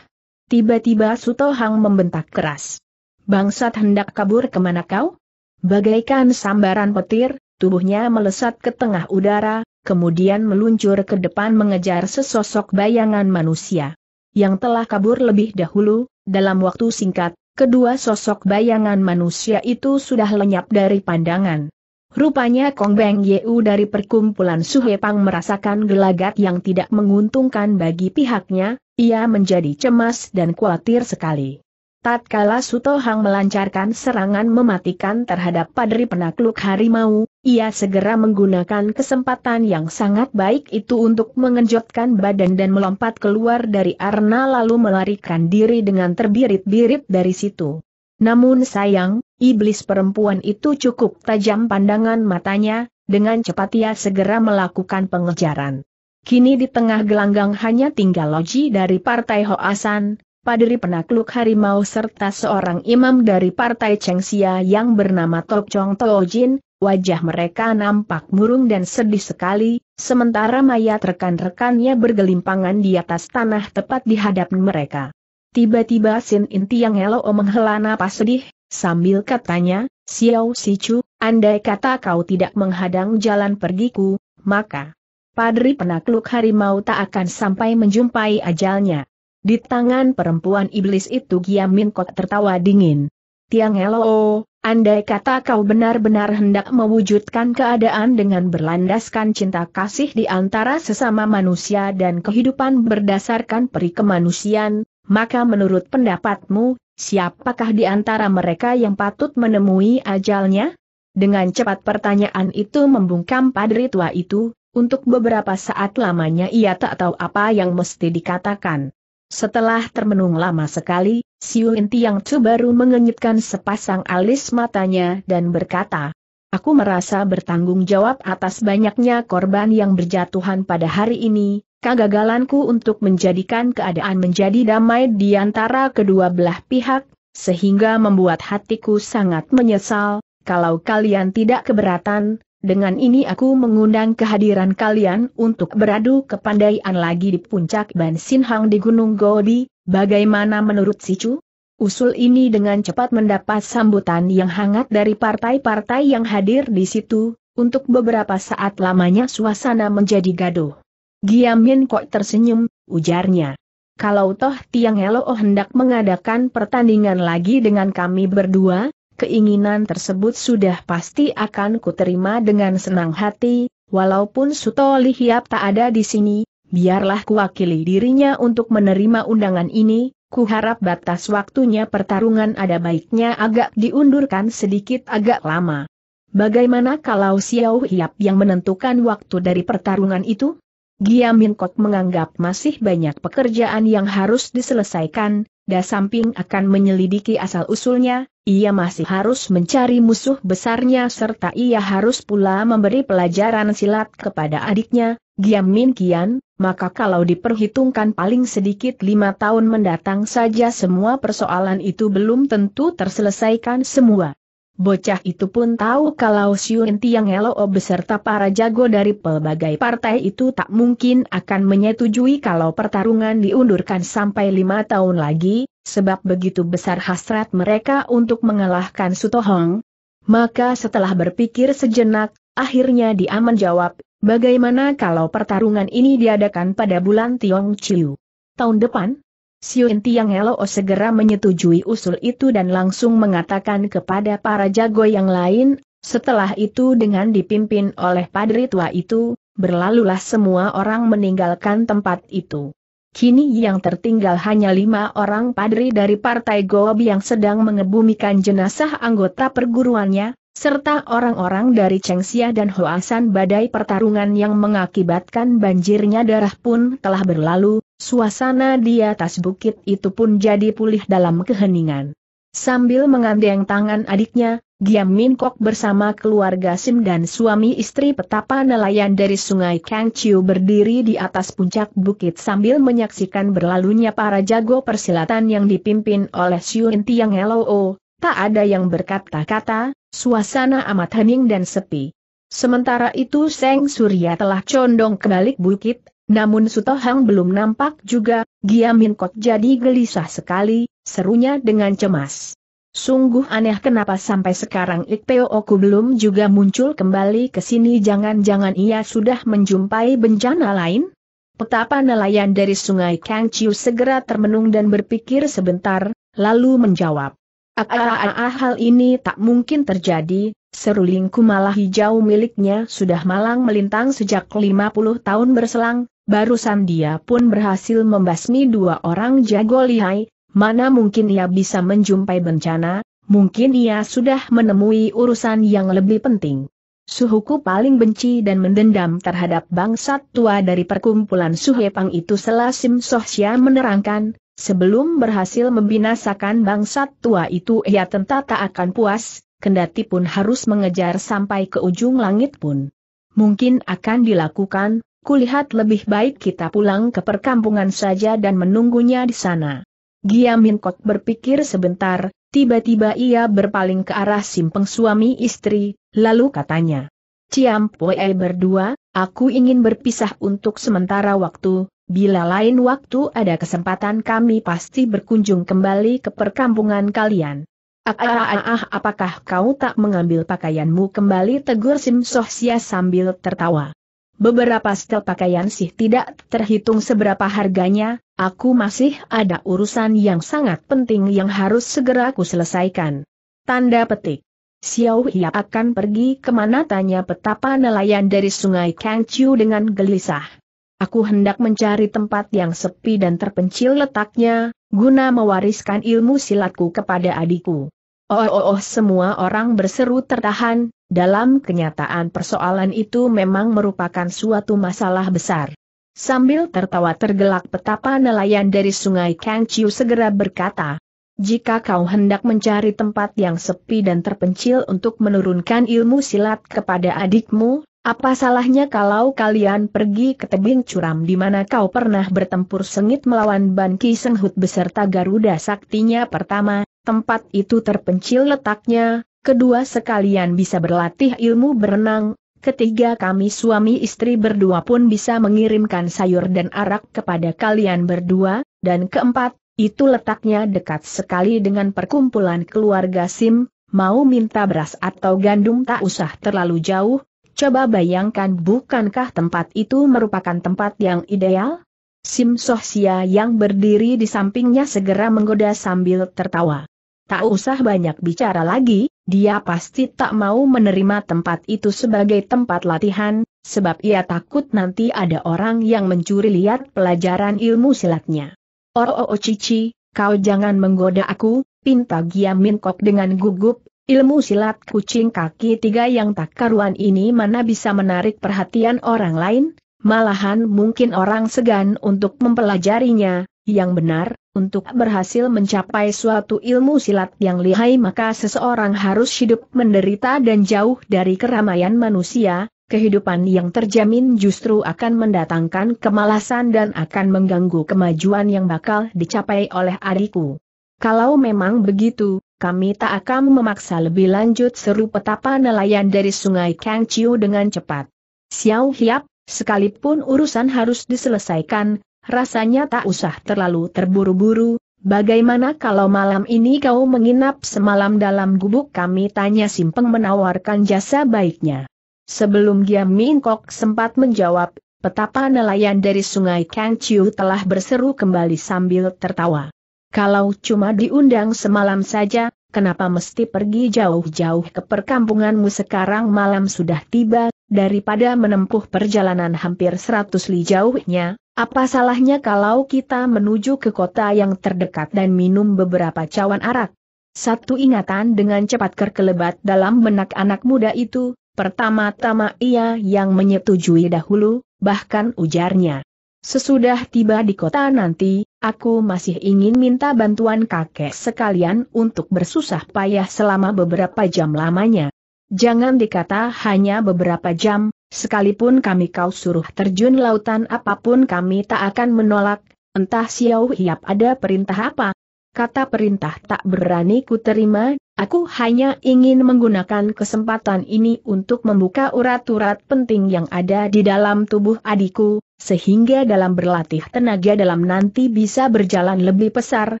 Tiba-tiba Suto Hang membentak keras. Bangsat hendak kabur kemana kau? Bagaikan sambaran petir, tubuhnya melesat ke tengah udara, kemudian meluncur ke depan mengejar sesosok bayangan manusia yang telah kabur lebih dahulu, dalam waktu singkat, kedua sosok bayangan manusia itu sudah lenyap dari pandangan. Rupanya Kong Beng Yeu dari perkumpulan Suhepang merasakan gelagat yang tidak menguntungkan bagi pihaknya, ia menjadi cemas dan khawatir sekali. Tatkala Sutohang melancarkan serangan mematikan terhadap padri penakluk harimau, ia segera menggunakan kesempatan yang sangat baik itu untuk mengenjotkan badan dan melompat keluar dari arna lalu melarikan diri dengan terbirit-birit dari situ. Namun sayang, iblis perempuan itu cukup tajam pandangan matanya, dengan cepat ia segera melakukan pengejaran. Kini di tengah gelanggang hanya tinggal loji dari partai Hoasan, Padri penakluk harimau serta seorang imam dari partai Chengxia yang bernama Tok Chong Tojin, wajah mereka nampak murung dan sedih sekali, sementara mayat rekan-rekannya bergelimpangan di atas tanah tepat di hadapan mereka. Tiba-tiba Sin Inti yang elo menghela napas sedih, sambil katanya, Xiao Sichu, andai kata kau tidak menghadang jalan pergiku, maka... Padri penakluk harimau tak akan sampai menjumpai ajalnya. Di tangan perempuan iblis itu Giamin Kok tertawa dingin. Tiang Elo, oh, andai kata kau benar-benar hendak mewujudkan keadaan dengan berlandaskan cinta kasih di antara sesama manusia dan kehidupan berdasarkan peri kemanusiaan, maka menurut pendapatmu, siapakah di antara mereka yang patut menemui ajalnya? Dengan cepat pertanyaan itu membungkam padri tua itu, untuk beberapa saat lamanya ia tak tahu apa yang mesti dikatakan. Setelah termenung lama sekali, Siu Inti yang baru mengenyitkan sepasang alis matanya dan berkata, Aku merasa bertanggung jawab atas banyaknya korban yang berjatuhan pada hari ini, kegagalanku untuk menjadikan keadaan menjadi damai di antara kedua belah pihak, sehingga membuat hatiku sangat menyesal, kalau kalian tidak keberatan, dengan ini aku mengundang kehadiran kalian untuk beradu kepandaian lagi di puncak Ban Sin Hang di Gunung Godi, bagaimana menurut Sicu? Usul ini dengan cepat mendapat sambutan yang hangat dari partai-partai yang hadir di situ, untuk beberapa saat lamanya suasana menjadi gaduh. Giamin kok tersenyum, ujarnya. Kalau toh Tiang Elo oh hendak mengadakan pertandingan lagi dengan kami berdua, keinginan tersebut sudah pasti akan kuterima dengan senang hati, walaupun Suto Lihiap tak ada di sini, biarlah kuwakili dirinya untuk menerima undangan ini, kuharap batas waktunya pertarungan ada baiknya agak diundurkan sedikit agak lama. Bagaimana kalau Xiao Hiap yang menentukan waktu dari pertarungan itu? Giamin Kok menganggap masih banyak pekerjaan yang harus diselesaikan, samping akan menyelidiki asal-usulnya, ia masih harus mencari musuh besarnya serta ia harus pula memberi pelajaran silat kepada adiknya, Giam Min Kian, maka kalau diperhitungkan paling sedikit lima tahun mendatang saja semua persoalan itu belum tentu terselesaikan semua. Bocah itu pun tahu kalau Siun Tiang Elo beserta para jago dari pelbagai partai itu tak mungkin akan menyetujui kalau pertarungan diundurkan sampai lima tahun lagi, sebab begitu besar hasrat mereka untuk mengalahkan Sutohong. Maka setelah berpikir sejenak, akhirnya dia menjawab, bagaimana kalau pertarungan ini diadakan pada bulan Tiong Chiu? Tahun depan? Siun Tiang elo segera menyetujui usul itu dan langsung mengatakan kepada para jago yang lain, setelah itu dengan dipimpin oleh padri tua itu, berlalulah semua orang meninggalkan tempat itu. Kini yang tertinggal hanya lima orang padri dari partai Gobi yang sedang mengebumikan jenazah anggota perguruannya, serta orang-orang dari Chengxia dan Hoasan badai pertarungan yang mengakibatkan banjirnya darah pun telah berlalu, suasana di atas bukit itu pun jadi pulih dalam keheningan. Sambil mengandeng tangan adiknya, Giam Min Kok bersama keluarga Sim dan suami istri petapa nelayan dari sungai Kang Chiu berdiri di atas puncak bukit sambil menyaksikan berlalunya para jago persilatan yang dipimpin oleh Siu Inti Yang LOO, tak ada yang berkata-kata, Suasana amat hening dan sepi. Sementara itu Seng Surya telah condong ke balik bukit, namun Sutohang belum nampak juga, Giamin Kot jadi gelisah sekali, serunya dengan cemas. Sungguh aneh kenapa sampai sekarang Ikpeo Oku belum juga muncul kembali ke sini jangan-jangan ia sudah menjumpai bencana lain? Petapa nelayan dari sungai Kangciu segera termenung dan berpikir sebentar, lalu menjawab. Ah, hal ini tak mungkin terjadi, seruling kumala hijau miliknya sudah malang melintang sejak 50 tahun berselang, barusan dia pun berhasil membasmi dua orang jago lihai, mana mungkin ia bisa menjumpai bencana, mungkin ia sudah menemui urusan yang lebih penting. Suhuku paling benci dan mendendam terhadap bangsat tua dari perkumpulan Suhepang itu Selasim Sohsia menerangkan, Sebelum berhasil membinasakan bangsat tua itu ia tentu tak akan puas, kendati pun harus mengejar sampai ke ujung langit pun. Mungkin akan dilakukan, kulihat lebih baik kita pulang ke perkampungan saja dan menunggunya di sana. Gia Kok berpikir sebentar, tiba-tiba ia berpaling ke arah simpeng suami istri, lalu katanya. Ciam Poe berdua, aku ingin berpisah untuk sementara waktu, Bila lain waktu ada kesempatan kami pasti berkunjung kembali ke perkampungan kalian. Ah, ah, ah, ah apakah kau tak mengambil pakaianmu kembali tegur Sim Sohsia sambil tertawa. Beberapa setel pakaian sih tidak terhitung seberapa harganya, aku masih ada urusan yang sangat penting yang harus segera aku selesaikan. Tanda petik. Xiao Hia akan pergi kemana tanya petapa nelayan dari sungai Kangchu dengan gelisah. Aku hendak mencari tempat yang sepi dan terpencil letaknya, guna mewariskan ilmu silatku kepada adikku. Oh, oh, oh semua orang berseru tertahan, dalam kenyataan persoalan itu memang merupakan suatu masalah besar. Sambil tertawa tergelak petapa nelayan dari sungai Chiu segera berkata, jika kau hendak mencari tempat yang sepi dan terpencil untuk menurunkan ilmu silat kepada adikmu, apa salahnya kalau kalian pergi ke tebing curam di mana kau pernah bertempur sengit melawan Ban Ki Senghut beserta Garuda Saktinya pertama, tempat itu terpencil letaknya, kedua sekalian bisa berlatih ilmu berenang, ketiga kami suami istri berdua pun bisa mengirimkan sayur dan arak kepada kalian berdua, dan keempat, itu letaknya dekat sekali dengan perkumpulan keluarga Sim, mau minta beras atau gandum tak usah terlalu jauh, Coba bayangkan bukankah tempat itu merupakan tempat yang ideal? Sim Sohsia yang berdiri di sampingnya segera menggoda sambil tertawa. Tak usah banyak bicara lagi, dia pasti tak mau menerima tempat itu sebagai tempat latihan, sebab ia takut nanti ada orang yang mencuri lihat pelajaran ilmu silatnya. Oh, oh, oh Cici, kau jangan menggoda aku, pinta Giam Min Kok dengan gugup, Ilmu silat kucing kaki tiga yang tak karuan ini mana bisa menarik perhatian orang lain, malahan mungkin orang segan untuk mempelajarinya, yang benar, untuk berhasil mencapai suatu ilmu silat yang lihai maka seseorang harus hidup menderita dan jauh dari keramaian manusia, kehidupan yang terjamin justru akan mendatangkan kemalasan dan akan mengganggu kemajuan yang bakal dicapai oleh adikku. Kalau memang begitu, kami tak akan memaksa lebih lanjut seru petapa nelayan dari sungai Kang Chiu dengan cepat. Xiao Hiap, sekalipun urusan harus diselesaikan, rasanya tak usah terlalu terburu-buru, bagaimana kalau malam ini kau menginap semalam dalam gubuk kami tanya Simpeng menawarkan jasa baiknya. Sebelum Giam Mingkok sempat menjawab, petapa nelayan dari sungai Kang Chiu telah berseru kembali sambil tertawa. Kalau cuma diundang semalam saja, kenapa mesti pergi jauh-jauh ke perkampunganmu sekarang malam sudah tiba, daripada menempuh perjalanan hampir seratus li jauhnya, apa salahnya kalau kita menuju ke kota yang terdekat dan minum beberapa cawan arak? Satu ingatan dengan cepat kerkelebat dalam benak anak muda itu, pertama-tama ia yang menyetujui dahulu, bahkan ujarnya. Sesudah tiba di kota nanti, Aku masih ingin minta bantuan kakek sekalian untuk bersusah payah selama beberapa jam lamanya. Jangan dikata hanya beberapa jam, sekalipun kami kau suruh terjun lautan apapun kami tak akan menolak, entah siau Hiap ada perintah apa. Kata perintah tak berani ku terima, aku hanya ingin menggunakan kesempatan ini untuk membuka urat-urat penting yang ada di dalam tubuh adikku, sehingga dalam berlatih tenaga dalam nanti bisa berjalan lebih besar,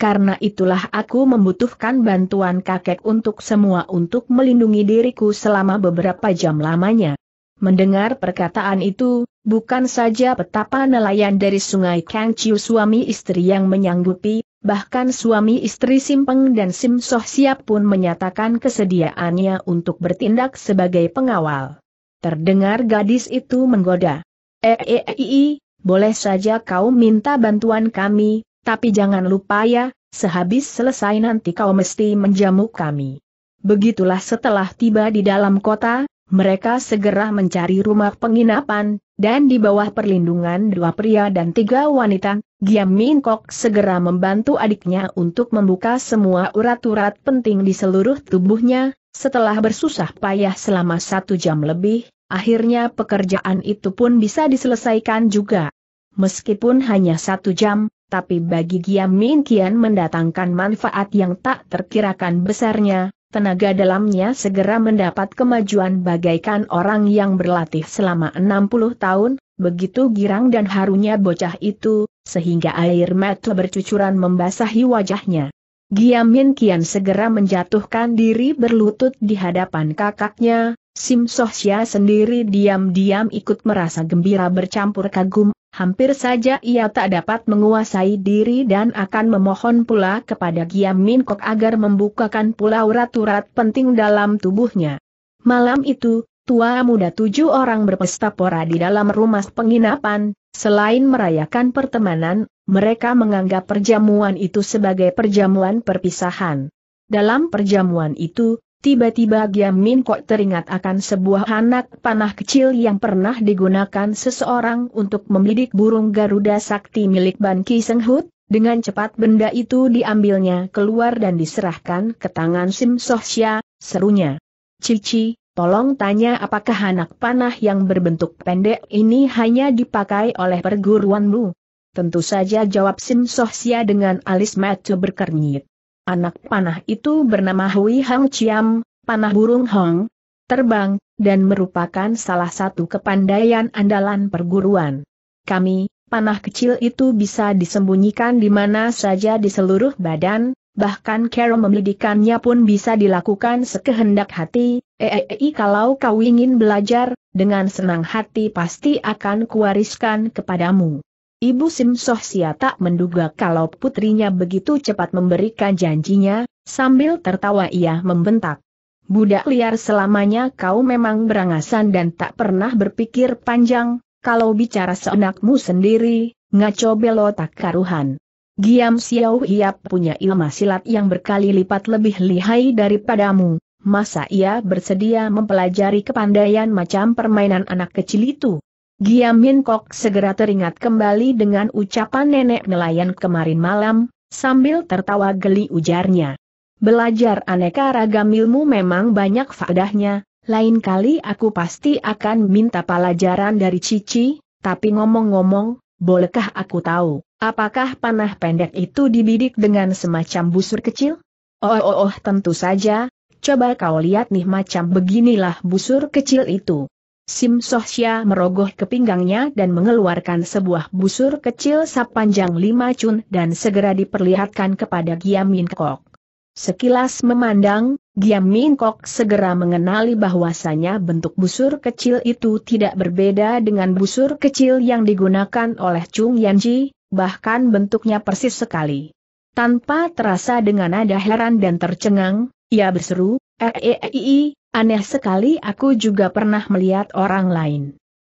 karena itulah aku membutuhkan bantuan kakek untuk semua untuk melindungi diriku selama beberapa jam lamanya. Mendengar perkataan itu, bukan saja petapa nelayan dari sungai Chiu suami istri yang menyanggupi, bahkan suami istri Simpeng dan Sim Soh Siap pun menyatakan kesediaannya untuk bertindak sebagai pengawal. Terdengar gadis itu menggoda. Eei, eh, eh, eh, boleh saja kau minta bantuan kami, tapi jangan lupa ya, sehabis selesai nanti kau mesti menjamu kami. Begitulah setelah tiba di dalam kota, mereka segera mencari rumah penginapan, dan di bawah perlindungan dua pria dan tiga wanita, Giam Min Kok segera membantu adiknya untuk membuka semua urat-urat penting di seluruh tubuhnya, setelah bersusah payah selama satu jam lebih, Akhirnya pekerjaan itu pun bisa diselesaikan juga. Meskipun hanya satu jam, tapi bagi Giam Min Kian mendatangkan manfaat yang tak terkirakan besarnya, tenaga dalamnya segera mendapat kemajuan bagaikan orang yang berlatih selama 60 tahun, begitu girang dan harunya bocah itu, sehingga air mata bercucuran membasahi wajahnya. Giam Min Kian segera menjatuhkan diri berlutut di hadapan kakaknya, Sim Sia sendiri diam-diam ikut merasa gembira bercampur kagum, hampir saja ia tak dapat menguasai diri dan akan memohon pula kepada Giam Min Kok agar membukakan pula urat-urat penting dalam tubuhnya. Malam itu, tua muda tujuh orang berpesta pora di dalam rumah penginapan, selain merayakan pertemanan, mereka menganggap perjamuan itu sebagai perjamuan perpisahan. Dalam perjamuan itu, Tiba-tiba Giamin kok teringat akan sebuah anak panah kecil yang pernah digunakan seseorang untuk membidik burung Garuda Sakti milik Ban Ki Senghut, dengan cepat benda itu diambilnya keluar dan diserahkan ke tangan Sim Soh Sia. serunya. Cici, Tolong tanya apakah anak panah yang berbentuk pendek ini hanya dipakai oleh perguruanmu? Tentu saja jawab Sim Soh Sia dengan alis mata berkernyit. Anak panah itu bernama Hui Hang Chiam, panah burung Hong, terbang, dan merupakan salah satu kepandaian andalan perguruan. Kami, panah kecil itu bisa disembunyikan di mana saja di seluruh badan, bahkan Carol memidikannya pun bisa dilakukan sekehendak hati, eei kalau kau ingin belajar, dengan senang hati pasti akan kuwariskan kepadamu. Ibu Sim Sia tak menduga kalau putrinya begitu cepat memberikan janjinya, sambil tertawa ia membentak. Budak liar selamanya kau memang berangasan dan tak pernah berpikir panjang, kalau bicara seenakmu sendiri, ngaco belo tak karuhan. Giam Xiao Hiap punya ilmu silat yang berkali lipat lebih lihai daripadamu, masa ia bersedia mempelajari kepandaian macam permainan anak kecil itu? Giamin Kok segera teringat kembali dengan ucapan nenek nelayan kemarin malam, sambil tertawa geli ujarnya. Belajar aneka ragam ilmu memang banyak faedahnya, lain kali aku pasti akan minta pelajaran dari Cici, tapi ngomong-ngomong, bolehkah aku tahu, apakah panah pendek itu dibidik dengan semacam busur kecil? Oh oh oh tentu saja, coba kau lihat nih macam beginilah busur kecil itu. Sim Sohsya merogoh ke pinggangnya dan mengeluarkan sebuah busur kecil sepanjang lima cun dan segera diperlihatkan kepada Giam Min Kok. Sekilas memandang, Giam Min Kok segera mengenali bahwasannya bentuk busur kecil itu tidak berbeda dengan busur kecil yang digunakan oleh Chung Yan Ji, bahkan bentuknya persis sekali. Tanpa terasa dengan nada heran dan tercengang, ia berseru, Eeei, eh, eh, eh, Aneh sekali aku juga pernah melihat orang lain.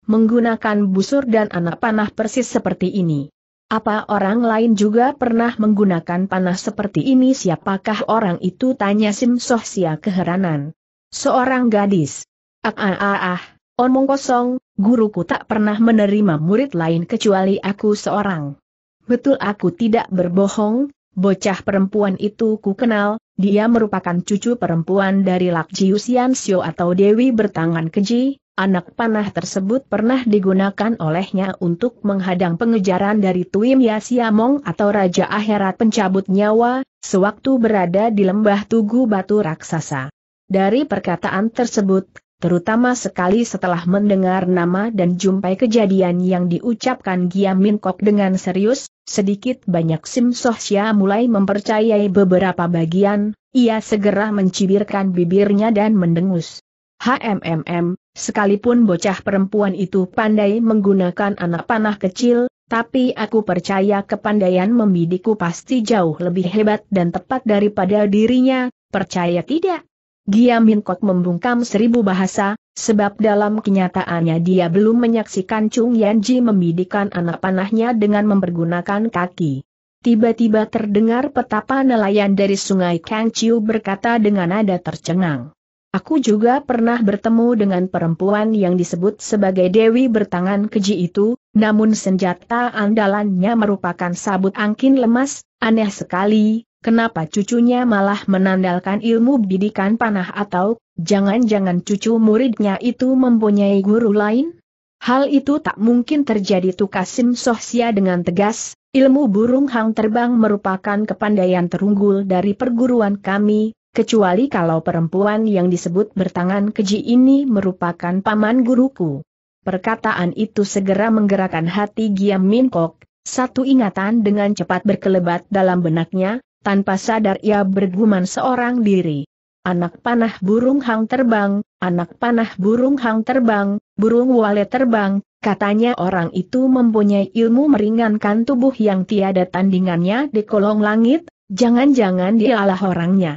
Menggunakan busur dan anak panah persis seperti ini. Apa orang lain juga pernah menggunakan panah seperti ini? Siapakah orang itu? Tanya Sim Sohsia keheranan. Seorang gadis. Ah ah ah ah, omong kosong, guruku tak pernah menerima murid lain kecuali aku seorang. Betul aku tidak berbohong, Bocah perempuan itu ku kenal, dia merupakan cucu perempuan dari Lakjiu Xianxio atau Dewi Bertangan Keji, anak panah tersebut pernah digunakan olehnya untuk menghadang pengejaran dari Tuim Yasiamong atau Raja Akhirat pencabut nyawa, sewaktu berada di lembah Tugu Batu Raksasa. Dari perkataan tersebut, terutama sekali setelah mendengar nama dan jumpai kejadian yang diucapkan Gia Min Kok dengan serius, sedikit banyak Sim sosial mulai mempercayai beberapa bagian, ia segera mencibirkan bibirnya dan mendengus. HMMM, sekalipun bocah perempuan itu pandai menggunakan anak panah kecil, tapi aku percaya kepandaian membidikku pasti jauh lebih hebat dan tepat daripada dirinya, percaya tidak? Giamin kok membungkam seribu bahasa, sebab dalam kenyataannya dia belum menyaksikan Chung Yanji membidikan anak panahnya dengan mempergunakan kaki. Tiba-tiba terdengar petapa nelayan dari sungai Kangchiu berkata dengan nada tercengang. Aku juga pernah bertemu dengan perempuan yang disebut sebagai Dewi bertangan keji itu, namun senjata andalannya merupakan sabut angkin lemas, aneh sekali, Kenapa cucunya malah menandalkan ilmu bidikan panah atau, jangan-jangan cucu muridnya itu mempunyai guru lain? Hal itu tak mungkin terjadi Tukasim Sohsia dengan tegas, ilmu burung hang terbang merupakan kepandaian terunggul dari perguruan kami, kecuali kalau perempuan yang disebut bertangan keji ini merupakan paman guruku. Perkataan itu segera menggerakkan hati Giam Min Kok, satu ingatan dengan cepat berkelebat dalam benaknya, tanpa sadar ia bergumam seorang diri. Anak panah burung hang terbang, anak panah burung hang terbang, burung wale terbang, katanya orang itu mempunyai ilmu meringankan tubuh yang tiada tandingannya di kolong langit, jangan-jangan dialah orangnya.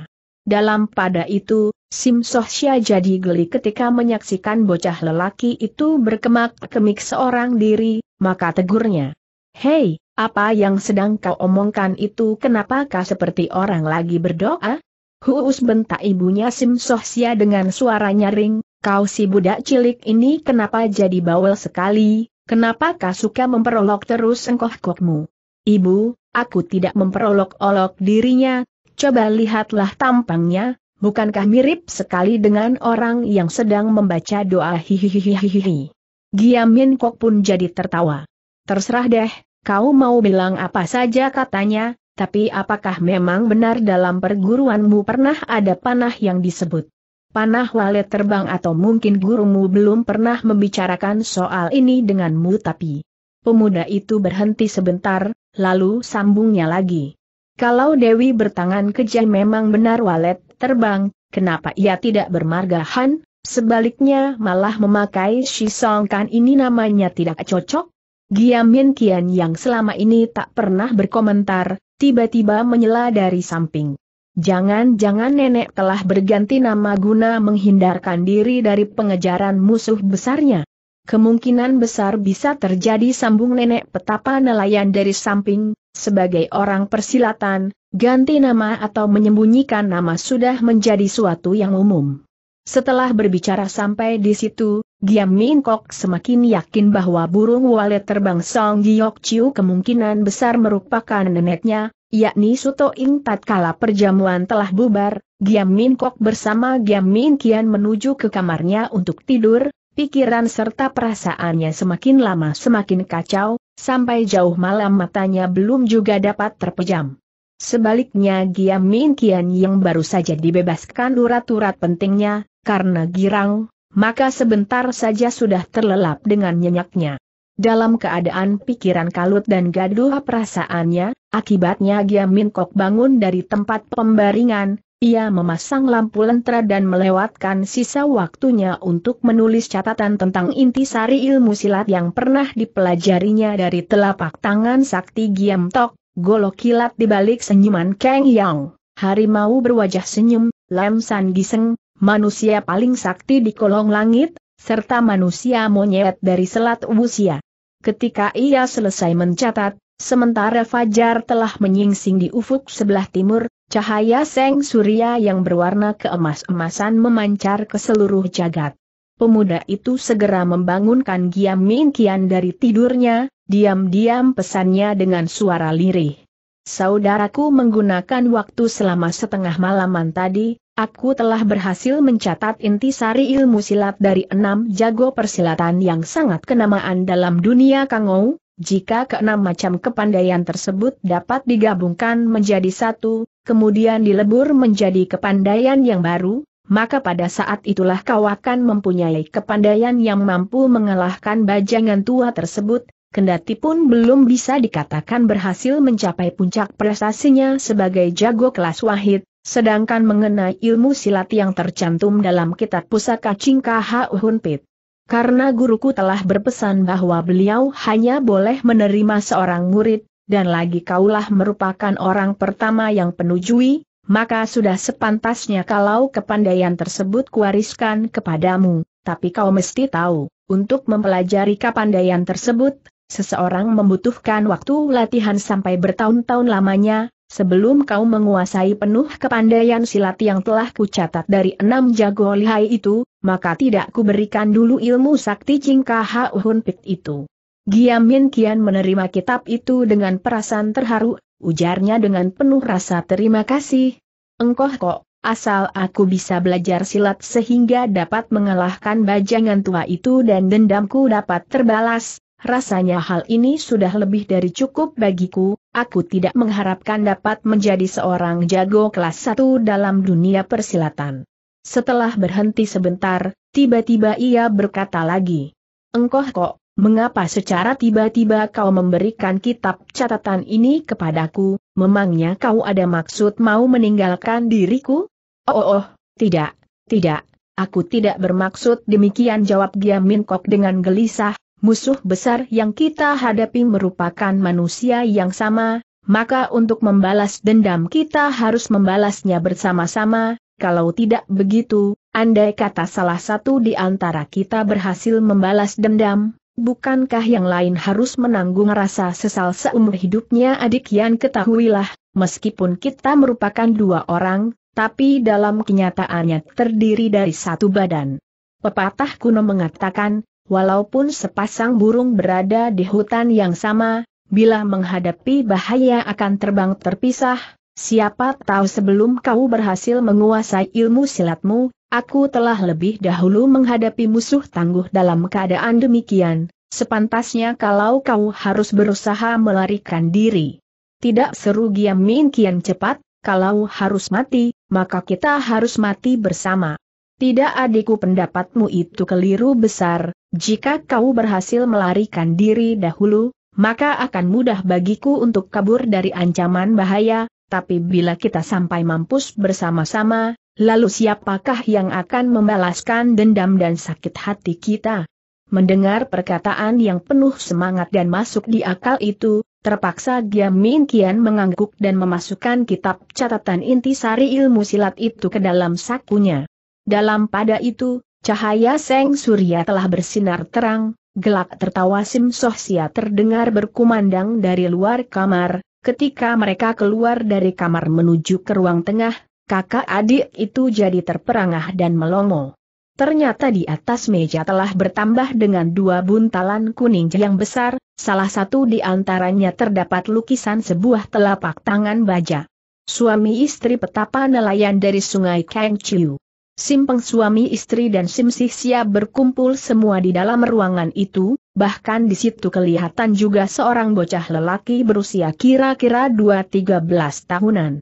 Dalam pada itu, Sim Sohsya jadi geli ketika menyaksikan bocah lelaki itu berkemak-kemik seorang diri, maka tegurnya. Hei, apa yang sedang kau omongkan itu kenapakah seperti orang lagi berdoa? Huus bentak ibunya Sim Sohsia dengan suara nyaring, kau si budak cilik ini kenapa jadi bawel sekali, kenapakah suka memperolok terus engkoh-kokmu? Ibu, aku tidak memperolok-olok dirinya, coba lihatlah tampangnya, bukankah mirip sekali dengan orang yang sedang membaca doa hihihihihihi. Giamin Kok pun jadi tertawa. Terserah deh, Kau mau bilang apa saja katanya, tapi apakah memang benar dalam perguruanmu pernah ada panah yang disebut? Panah walet terbang atau mungkin gurumu belum pernah membicarakan soal ini denganmu tapi... Pemuda itu berhenti sebentar, lalu sambungnya lagi. Kalau Dewi bertangan kejam memang benar walet terbang, kenapa ia tidak bermargahan? Sebaliknya malah memakai shisongkan ini namanya tidak cocok? Giamin Kian yang selama ini tak pernah berkomentar, tiba-tiba menyela dari samping. Jangan-jangan nenek telah berganti nama guna menghindarkan diri dari pengejaran musuh besarnya. Kemungkinan besar bisa terjadi sambung nenek petapa nelayan dari samping, sebagai orang persilatan, ganti nama atau menyembunyikan nama sudah menjadi suatu yang umum. Setelah berbicara sampai di situ, Giam Min Kok semakin yakin bahwa burung walet terbang Song Giok Chiu kemungkinan besar merupakan neneknya, yakni Suto Ing tatkala perjamuan telah bubar, Giam Min Kok bersama Giam Min Kian menuju ke kamarnya untuk tidur, pikiran serta perasaannya semakin lama semakin kacau, sampai jauh malam matanya belum juga dapat terpejam. Sebaliknya Giam Min Kian yang baru saja dibebaskan urat-urat pentingnya, karena girang, maka sebentar saja sudah terlelap dengan nyenyaknya. Dalam keadaan pikiran kalut dan gaduh perasaannya, akibatnya Giam Min Kok bangun dari tempat pembaringan, ia memasang lampu lentera dan melewatkan sisa waktunya untuk menulis catatan tentang inti sari ilmu silat yang pernah dipelajarinya dari telapak tangan sakti Giam Tok, golok kilat di balik senyuman Kang Yang. Harimau berwajah senyum, Lam San Giseng, manusia paling sakti di kolong langit, serta manusia monyet dari Selat Wusia. Ketika ia selesai mencatat, sementara Fajar telah menyingsing di ufuk sebelah timur, cahaya seng surya yang berwarna keemas-emasan memancar ke seluruh jagat. Pemuda itu segera membangunkan Giam Mingkian dari tidurnya, diam-diam pesannya dengan suara lirih. Saudaraku menggunakan waktu selama setengah malaman tadi, aku telah berhasil mencatat inti sari ilmu silat dari enam jago persilatan yang sangat kenamaan dalam dunia Kangou. Jika keenam macam kepandaian tersebut dapat digabungkan menjadi satu, kemudian dilebur menjadi kepandaian yang baru, maka pada saat itulah kau akan mempunyai kepandaian yang mampu mengalahkan bajangan tua tersebut, kendati pun belum bisa dikatakan berhasil mencapai puncak prestasinya sebagai jago kelas wahid, sedangkan mengenai ilmu silat yang tercantum dalam kitab pusaka Cingka Hauhun Pit. Karena guruku telah berpesan bahwa beliau hanya boleh menerima seorang murid, dan lagi kaulah merupakan orang pertama yang penujui, maka sudah sepantasnya kalau kepandaian tersebut kuwariskan kepadamu, tapi kau mesti tahu, untuk mempelajari kepandaian tersebut, Seseorang membutuhkan waktu latihan sampai bertahun-tahun lamanya, sebelum kau menguasai penuh kepandaian silat yang telah kucatat dari enam jago lihai itu, maka tidak kuberikan dulu ilmu sakti cingkaha Hun Pit itu. Giamin Kian menerima kitab itu dengan perasaan terharu, ujarnya dengan penuh rasa terima kasih. Engkoh kok, asal aku bisa belajar silat sehingga dapat mengalahkan bajangan tua itu dan dendamku dapat terbalas, Rasanya hal ini sudah lebih dari cukup bagiku, aku tidak mengharapkan dapat menjadi seorang jago kelas 1 dalam dunia persilatan. Setelah berhenti sebentar, tiba-tiba ia berkata lagi. Engkoh kok, mengapa secara tiba-tiba kau memberikan kitab catatan ini kepadaku, memangnya kau ada maksud mau meninggalkan diriku? Oh, oh, oh tidak, tidak, aku tidak bermaksud demikian jawab Giam Min Kok dengan gelisah, musuh besar yang kita hadapi merupakan manusia yang sama, maka untuk membalas dendam kita harus membalasnya bersama-sama, kalau tidak begitu, andai kata salah satu di antara kita berhasil membalas dendam, bukankah yang lain harus menanggung rasa sesal seumur hidupnya adik Yan ketahuilah, meskipun kita merupakan dua orang, tapi dalam kenyataannya terdiri dari satu badan. Pepatah kuno mengatakan, Walaupun sepasang burung berada di hutan yang sama, bila menghadapi bahaya akan terbang terpisah, siapa tahu sebelum kau berhasil menguasai ilmu silatmu, aku telah lebih dahulu menghadapi musuh tangguh dalam keadaan demikian, sepantasnya kalau kau harus berusaha melarikan diri. Tidak seru Giam Min kian cepat, kalau harus mati, maka kita harus mati bersama. Tidak adikku pendapatmu itu keliru besar, jika kau berhasil melarikan diri dahulu, maka akan mudah bagiku untuk kabur dari ancaman bahaya, tapi bila kita sampai mampus bersama-sama, lalu siapakah yang akan membalaskan dendam dan sakit hati kita? Mendengar perkataan yang penuh semangat dan masuk di akal itu, terpaksa Giamin Kian mengangguk dan memasukkan kitab catatan inti sari ilmu silat itu ke dalam sakunya. Dalam pada itu, cahaya Seng Surya telah bersinar terang, gelak tertawa Sim Sohsia terdengar berkumandang dari luar kamar, ketika mereka keluar dari kamar menuju ke ruang tengah, kakak adik itu jadi terperangah dan melongo. Ternyata di atas meja telah bertambah dengan dua buntalan kuning yang besar, salah satu di antaranya terdapat lukisan sebuah telapak tangan baja. Suami istri petapa nelayan dari sungai Kangchiu. Simpeng suami istri dan Simsih siap berkumpul semua di dalam ruangan itu, bahkan di situ kelihatan juga seorang bocah lelaki berusia kira-kira 2-13 tahunan.